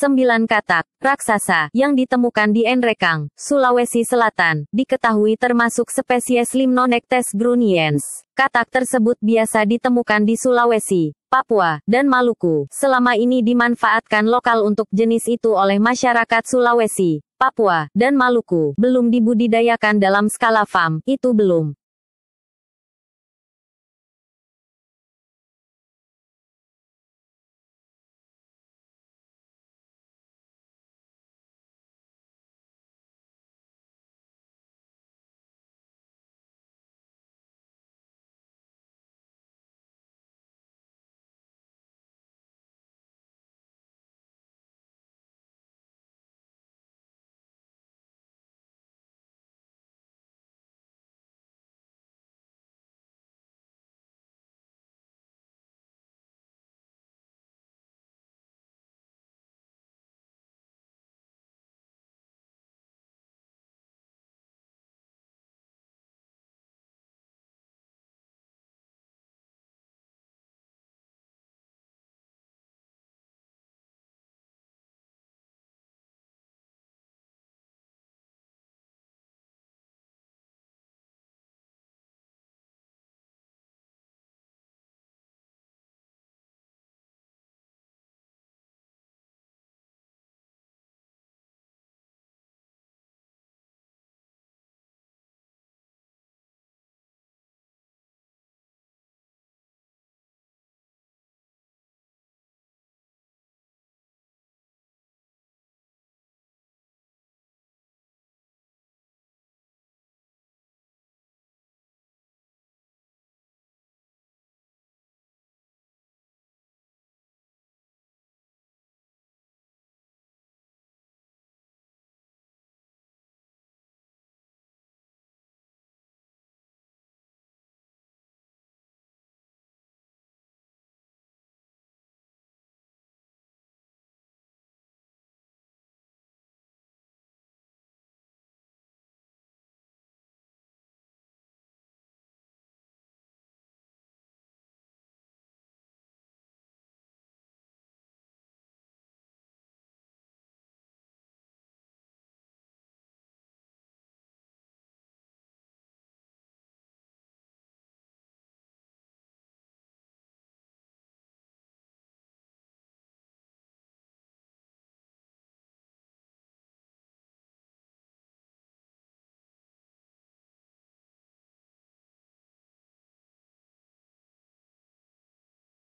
Sembilan katak, raksasa, yang ditemukan di Enrekang, Sulawesi Selatan, diketahui termasuk spesies Limnonectes gruniens. Katak tersebut biasa ditemukan di Sulawesi, Papua, dan Maluku. Selama ini dimanfaatkan lokal untuk jenis itu oleh masyarakat Sulawesi, Papua, dan Maluku. Belum dibudidayakan dalam skala farm, itu belum.